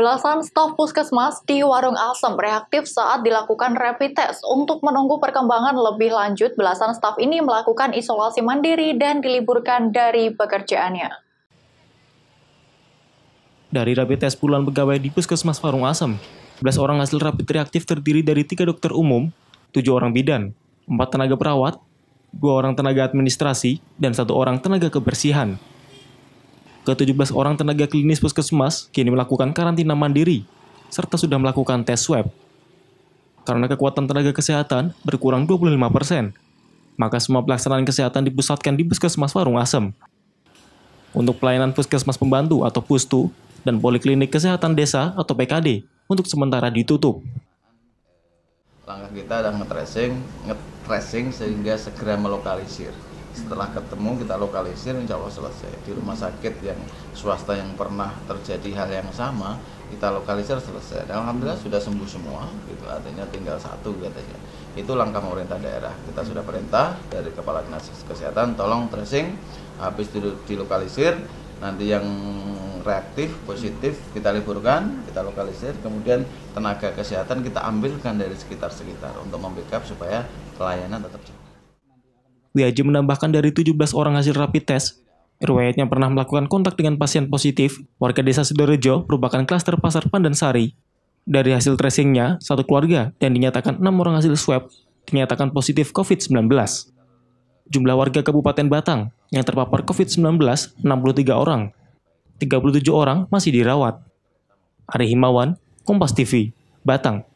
Belasan staf puskesmas di Warung Asem reaktif saat dilakukan rapid test. Untuk menunggu perkembangan lebih lanjut, belasan staf ini melakukan isolasi mandiri dan diliburkan dari pekerjaannya. Dari rapid test puluhan pegawai di Puskesmas Warung Asem, 11 orang hasil rapid reaktif terdiri dari tiga dokter umum, tujuh orang bidan, empat tenaga perawat, dua orang tenaga administrasi, dan satu orang tenaga kebersihan ke-17 orang tenaga klinis puskesmas kini melakukan karantina mandiri serta sudah melakukan tes swab. Karena kekuatan tenaga kesehatan berkurang 25%, maka semua pelaksanaan kesehatan dipusatkan di Puskesmas Warung Asem. Untuk pelayanan Puskesmas Pembantu atau Pustu dan Poliklinik Kesehatan Desa atau PKD untuk sementara ditutup. Langkah kita adalah nge-tracing, sehingga segera melokalisir setelah ketemu kita lokalisir insya Allah selesai di rumah sakit yang swasta yang pernah terjadi hal yang sama kita lokalisir selesai dan alhamdulillah sudah sembuh semua gitu artinya tinggal satu katanya itu langkah pemerintah daerah kita sudah perintah dari kepala dinas kesehatan tolong tracing habis dilokalisir nanti yang reaktif positif kita liburkan kita lokalisir kemudian tenaga kesehatan kita ambilkan dari sekitar-sekitar untuk membackup supaya pelayanan tetap jalan Wiaji menambahkan dari 17 orang hasil rapid test, riwayatnya pernah melakukan kontak dengan pasien positif, warga desa Sidorejo merupakan klaster pasar Pandansari. Dari hasil tracingnya, satu keluarga dan dinyatakan enam orang hasil swab dinyatakan positif COVID-19. Jumlah warga Kabupaten Batang yang terpapar COVID-19 63 orang, 37 orang masih dirawat. Ari Himawan, Kompas TV, Batang.